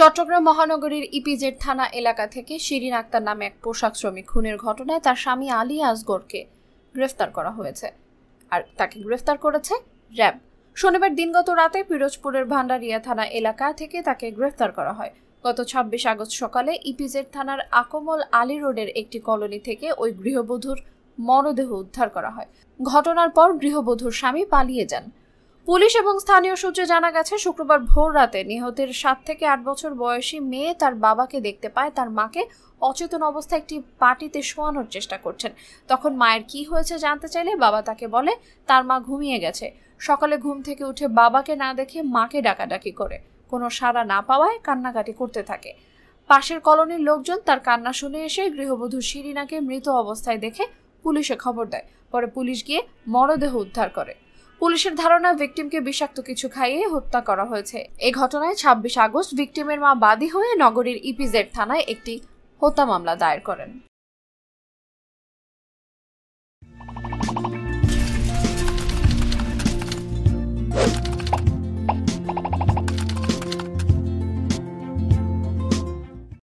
চট্টগ্রাম মহানগরীর ইপিজেড থানা এলাকা থেকে শিরিন আক্তার নামে এক পোশাক শ্রমিক খুনের ঘটনায় তার স্বামী আলী আসগরকে গ্রেফতার করা হয়েছে আর তাকে গ্রেফতার করেছে র্যাব শনিবার দিনগত রাতে পিরোজপুরের ভান্ডারিয়া থানা এলাকা থেকে তাকে গ্রেফতার করা হয় গত ছাব্বিশ আগস্ট সকালে ইপিজেড থানার আকমল আলী রোডের একটি কলোনি থেকে ওই গৃহবধূর মরদেহ উদ্ধার করা হয় ঘটনার পর গৃহবধূর স্বামী পালিয়ে যান পুলিশ এবং স্থানীয় সূত্রে জানা গেছে শুক্রবার ভোর রাতে নিহতের সাত থেকে আট বছর বয়সী মেয়ে তার বাবাকে দেখতে পায় তার মাকে অচেতন অবস্থায় একটি পার্টিতে শোয়ানোর চেষ্টা করছেন তখন মায়ের কি হয়েছে জানতে চাইলে বাবা তাকে বলে তার মা ঘুমিয়ে গেছে সকালে ঘুম থেকে উঠে বাবাকে না দেখে মাকে ডাকাডাকি করে কোনো সাড়া না পাওয়ায় কান্নাকাটি করতে থাকে পাশের কলোনির লোকজন তার কান্না শুনে এসে গৃহবধূ শিরিনাকে মৃত অবস্থায় দেখে পুলিশে খবর দেয় পরে পুলিশ গিয়ে মরদেহ উদ্ধার করে পুলিশের ধারণা ভিকটিমকে বিষাক্ত কিছু খাইয়ে হত্যা করা হয়েছে এ ঘটনায় ছাব্বিশ আগস্ট ভিকটিমের মা বাদী হয়ে নগরীর ইপিজেড থানায় একটি হত্যা মামলা দায়ের করেন